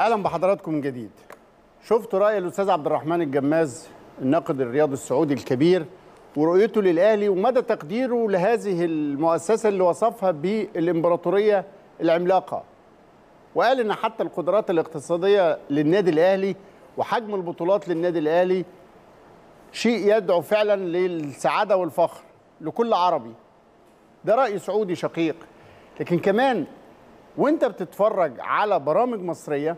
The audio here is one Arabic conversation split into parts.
اهلا بحضراتكم من جديد شفت راي الاستاذ عبد الرحمن الجماز الناقد الرياضي السعودي الكبير ورؤيته للاهلي ومدى تقديره لهذه المؤسسه اللي وصفها بالامبراطوريه العملاقه وقال ان حتى القدرات الاقتصاديه للنادي الاهلي وحجم البطولات للنادي الاهلي شيء يدعو فعلا للسعاده والفخر لكل عربي ده راي سعودي شقيق لكن كمان وانت بتتفرج على برامج مصريه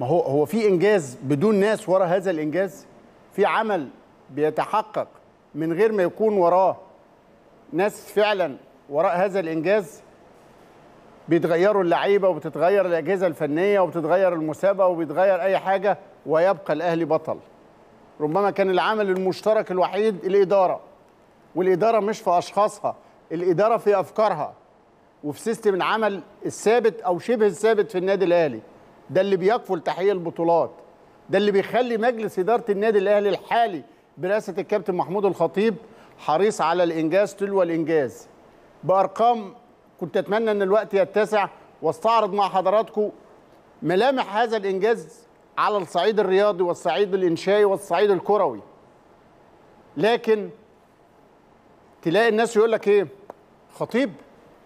ما هو هو في انجاز بدون ناس ورا هذا الانجاز في عمل بيتحقق من غير ما يكون وراه ناس فعلا وراء هذا الانجاز بيتغيروا اللعيبه وبتتغير الاجهزه الفنيه وبتتغير المسابقه وبيتغير اي حاجه ويبقى الاهلي بطل ربما كان العمل المشترك الوحيد الاداره والاداره مش في اشخاصها الاداره في افكارها وفي سيستم العمل الثابت او شبه الثابت في النادي الاهلي ده اللي بيكفل تحقيق البطولات ده اللي بيخلي مجلس اداره النادي الاهلي الحالي برئاسه الكابتن محمود الخطيب حريص على الانجاز تلو الانجاز بارقام كنت اتمنى ان الوقت يتسع واستعرض مع حضراتكم ملامح هذا الانجاز على الصعيد الرياضي والصعيد الانشائي والصعيد الكروي لكن تلاقي الناس يقول لك ايه خطيب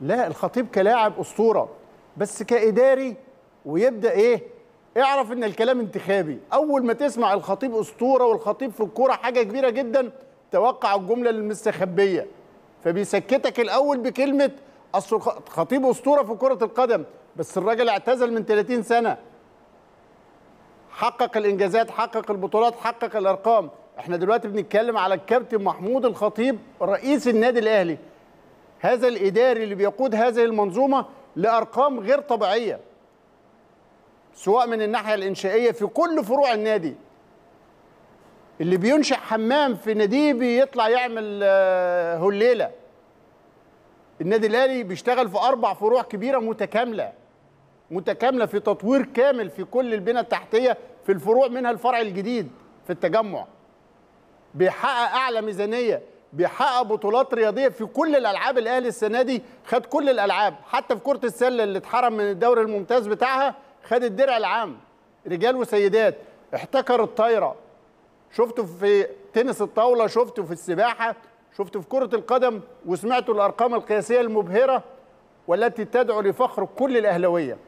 لا الخطيب كلاعب اسطوره بس كاداري ويبدا ايه اعرف ان الكلام انتخابي اول ما تسمع الخطيب اسطوره والخطيب في الكوره حاجه كبيره جدا توقع الجمله المستخبيه فبيسكتك الاول بكلمه اصل خطيب اسطوره في كره القدم بس الراجل اعتزل من 30 سنه حقق الانجازات حقق البطولات حقق الارقام احنا دلوقتي بنتكلم على الكابتن محمود الخطيب رئيس النادي الاهلي هذا الاداري اللي بيقود هذه المنظومه لارقام غير طبيعيه سواء من الناحيه الانشائيه في كل فروع النادي اللي بينشئ حمام في ناديه بيطلع يعمل آه، هليله النادي الاهلي بيشتغل في اربع فروع كبيره متكامله متكامله في تطوير كامل في كل البنى التحتيه في الفروع منها الفرع الجديد في التجمع بيحقق اعلى ميزانيه بيحقق بطولات رياضيه في كل الالعاب الاهلي السنه دي خد كل الالعاب حتى في كره السله اللي اتحرم من الدوري الممتاز بتاعها خد الدرع العام رجال وسيدات احتكر الطايره شفته في تنس الطاوله شفته في السباحه شفته في كره القدم وسمعتوا الارقام القياسيه المبهره والتي تدعو لفخر كل الاهلاويه